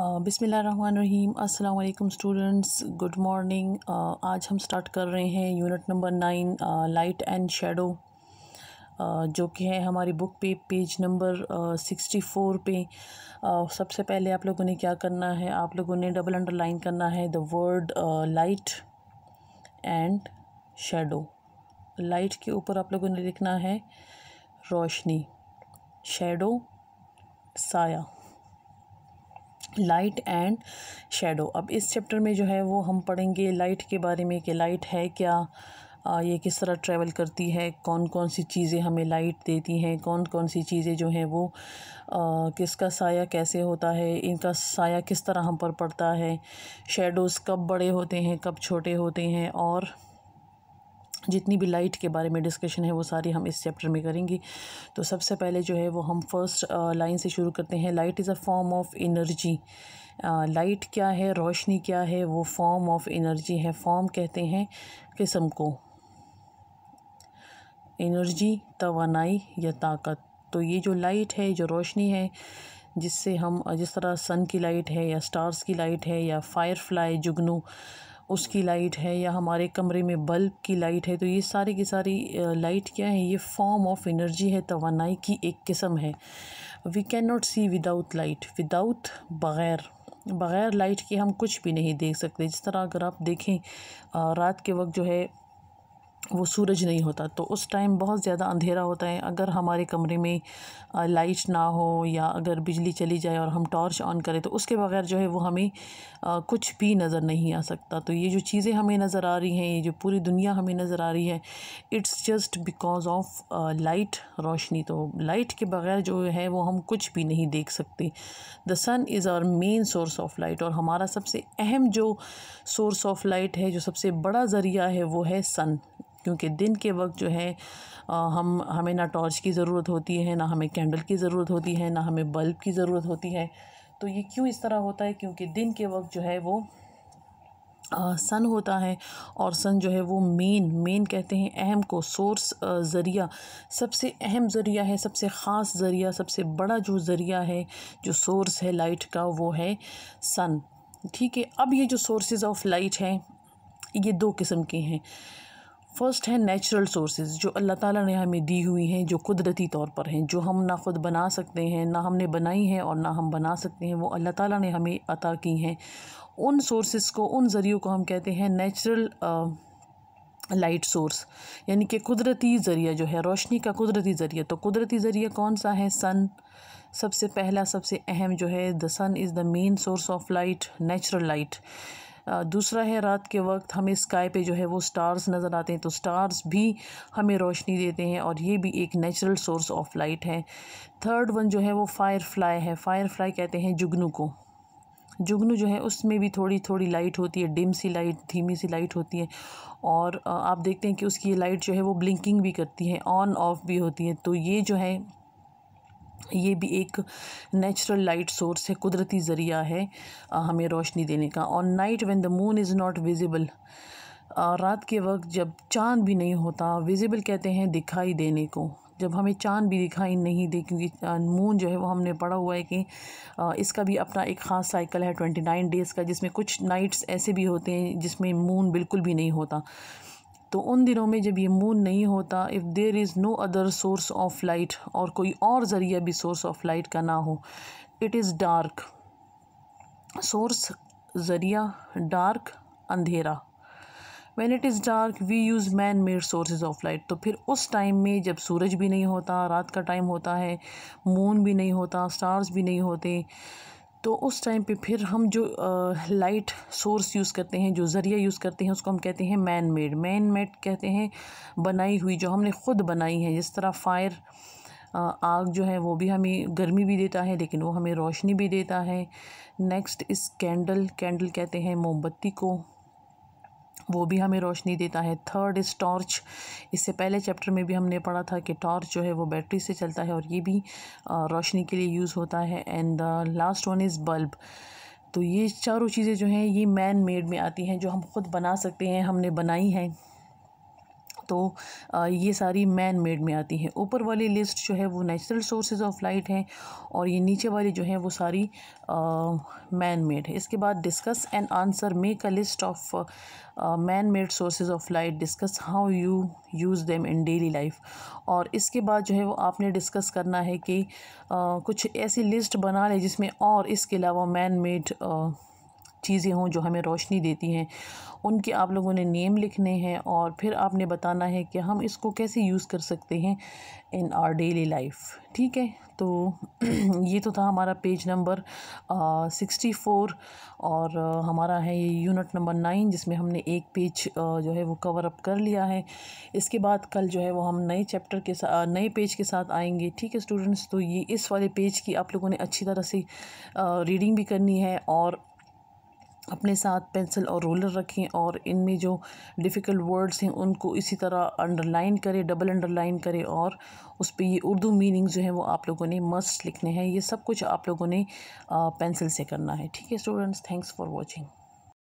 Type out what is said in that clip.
बिसमीम अस्सलाम students good morning आज हम स्टार्ट कर रहे हैं unit number nine light and shadow जो कि है हमारी बुक पे पेज नंबर सिक्सटी फोर पे uh, सबसे पहले आप लोगों ने क्या करना है आप लोगों ने डबल अंडरलाइन करना है the word light and shadow light के ऊपर आप लोगों ने लिखना है रोशनी शेडो साया लाइट एंड शेडो अब इस चैप्टर में जो है वो हम पढ़ेंगे लाइट के बारे में कि लाइट है क्या आ, ये किस तरह ट्रैवल करती है कौन कौन सी चीज़ें हमें लाइट देती हैं कौन कौन सी चीज़ें जो हैं वो आ, किसका साया कैसे होता है इनका साया किस तरह हम पर पड़ता है शेडोज़ कब बड़े होते हैं कब छोटे होते हैं और जितनी भी लाइट के बारे में डिस्कशन है वो सारी हम इस चैप्टर में करेंगे तो सबसे पहले जो है वो हम फर्स्ट लाइन से शुरू करते हैं light is a form of energy light क्या है रोशनी क्या है वो फॉर्म ऑफ एनर्जी है फॉर्म कहते हैं किस्म को एनर्जी तोानाई या ताकत तो ये जो लाइट है जो रोशनी है जिससे हम जिस तरह सन की लाइट है या स्टार्स की लाइट है या फायर फ्लाई जुगनू उसकी लाइट है या हमारे कमरे में बल्ब की लाइट है तो ये सारी की सारी लाइट क्या है ये फॉर्म ऑफ एनर्जी है तोानाई की एक किस्म है we can not see without light without बग़ैर बग़ैर लाइट के हम कुछ भी नहीं देख सकते जिस तरह अगर आप देखें रात के वक्त जो है वो सूरज नहीं होता तो उस टाइम बहुत ज़्यादा अंधेरा होता है अगर हमारे कमरे में लाइट ना हो या अगर बिजली चली जाए और हम टॉर्च ऑन करें तो उसके बगैर जो है वो हमें आ, कुछ भी नज़र नहीं आ सकता तो ये जो चीज़ें हमें नज़र आ रही हैं ये जो पूरी दुनिया हमें नज़र आ रही है it's just because of light रोशनी तो लाइट के बगैर जो है वो हम कुछ भी नहीं देख सकते the sun is our main source of light और हमारा सबसे अहम जो सोर्स ऑफ लाइट है जो सबसे बड़ा ज़रिया है वो है सन क्योंकि दिन के वक्त जो है हम हमें ना टॉर्च की ज़रूरत होती है ना हमें कैंडल की ज़रूरत होती है ना हमें बल्ब की ज़रूरत होती है तो ये क्यों इस तरह होता है क्योंकि दिन के वक्त जो है वो सन होता है और सन जो है वो मेन मेन कहते हैं अहम को सोर्स ज़रिया सबसे अहम ज़रिया है सबसे ख़ास ज़रिया सबसे बड़ा जो ज़रिया है जो सोर्स है लाइट का वो है सन ठीक है अब ये जो सोर्सेज ऑफ लाइट हैं ये दो किस्म के हैं फ़र्स्ट है नेचुरल सोर्सेज जो अल्लाह ताला ने हमें दी हुई हैं जो कुदरती तौर पर हैं जो हम ना ख़ुद बना सकते हैं ना हमने बनाई हैं और ना हम बना सकते हैं वो अल्लाह ताला ने हमें अता की हैं उन सोर्सेज को उन ज़रियों को हम कहते हैं नेचुरल लाइट सोर्स यानी कि कुदरती ज़रिया जो है रोशनी का कुदरती ज़रिया तो कुदरती ज़रिया कौन सा है सन सबसे पहला सबसे अहम जो है the sun is the main source of light natural light दूसरा है रात के वक्त हमें स्काई पे जो है वो स्टार्स नज़र आते हैं तो स्टार्स भी हमें रोशनी देते हैं और ये भी एक नेचुरल सोर्स ऑफ लाइट है थर्ड वन जो है वो फायर फ्लाई है फायर फ्लाई कहते हैं जुगनू को जुगनू जो है उसमें भी थोड़ी थोड़ी लाइट होती है डिम सी लाइट धीमी सी लाइट होती है और आप देखते हैं कि उसकी ये लाइट जो है वो ब्लिंकिंग भी करती है ऑन ऑफ भी होती है तो ये जो है ये भी एक नेचुरल लाइट सोर्स है कुदरती ज़रिया है हमें रोशनी देने का और night when the moon is not visible रात के वक्त जब चांद भी नहीं होता विजिबल कहते हैं दिखाई देने को जब हमें चांद भी दिखाई नहीं दे क्योंकि मून जो है वो हमने पढ़ा हुआ है कि इसका भी अपना एक ख़ास साइकिल है ट्वेंटी नाइन डेज़ का जिसमें कुछ नाइट्स ऐसे भी होते हैं जिसमें मून बिल्कुल भी नहीं होता तो उन दिनों में जब ये मून नहीं होता if there is no other source of light और कोई और ज़रिया भी सोर्स ऑफ लाइट का ना हो इट इज़ डार्क सोर्स ज़रिया डार्क अंधेरा when it is dark we use man made sources of light तो फिर उस टाइम में जब सूरज भी नहीं होता रात का टाइम होता है मून भी नहीं होता स्टार्स भी नहीं होते तो उस टाइम पे फिर हम जो लाइट सोर्स यूज़ करते हैं जो ज़रिया यूज़ करते हैं उसको हम कहते हैं मैन मेड मैन मेड कहते हैं बनाई हुई जो हमने ख़ुद बनाई है जिस तरह फायर आग जो है वो भी हमें गर्मी भी देता है लेकिन वो हमें रोशनी भी देता है नेक्स्ट इस कैंडल कैंडल कहते हैं मोमबत्ती को वो भी हमें रोशनी देता है थर्ड इज़ टॉर्च इससे पहले चैप्टर में भी हमने पढ़ा था कि टॉर्च जो है वो बैटरी से चलता है और ये भी रोशनी के लिए यूज़ होता है and the last one is bulb तो ये चारों चीज़ें जो हैं ये मैन मेड में आती हैं जो हम खुद बना सकते हैं हमने बनाई हैं तो ये सारी मैन मेड में आती हैं ऊपर वाली लिस्ट जो है वो नेचुरल सोर्सेज ऑफ लाइट हैं और ये नीचे वाली जो है वो सारी मैन मेड है इसके बाद discuss and answer make a list of man made sources of light discuss how you use them in daily life और इसके बाद जो है वो आपने डिस्कस करना है कि uh, कुछ ऐसी लिस्ट बना लें जिसमें और इसके अलावा मैन मेड चीज़ें हों जो हमें रोशनी देती हैं उनके आप लोगों ने नेम लिखने हैं और फिर आपने बताना है कि हम इसको कैसे यूज़ कर सकते हैं इन आर डेली लाइफ ठीक है तो ये तो था हमारा पेज नंबर सिक्सटी फोर और आ, हमारा है ये यूनिट नंबर नाइन जिसमें हमने एक पेज आ, जो है वो कवर अप कर लिया है इसके बाद कल जो है वो हम नए चैप्टर के साथ नए पेज के साथ आएंगे ठीक है स्टूडेंट्स तो ये इस वाले पेज की आप लोगों ने अच्छी तरह से आ, रीडिंग भी करनी है और अपने साथ पेंसिल और रोलर रखें और इनमें जो डिफ़िकल्ट वर्ड्स हैं उनको इसी तरह अंडरलाइन करें डबल अंडरलाइन करें और उस पर ये उर्दू मीनिंग जो है वो आप लोगों ने मस्ट लिखने हैं ये सब कुछ आप लोगों ने पेंसिल से करना है ठीक है स्टूडेंट्स थैंक्स फॉर वॉचिंग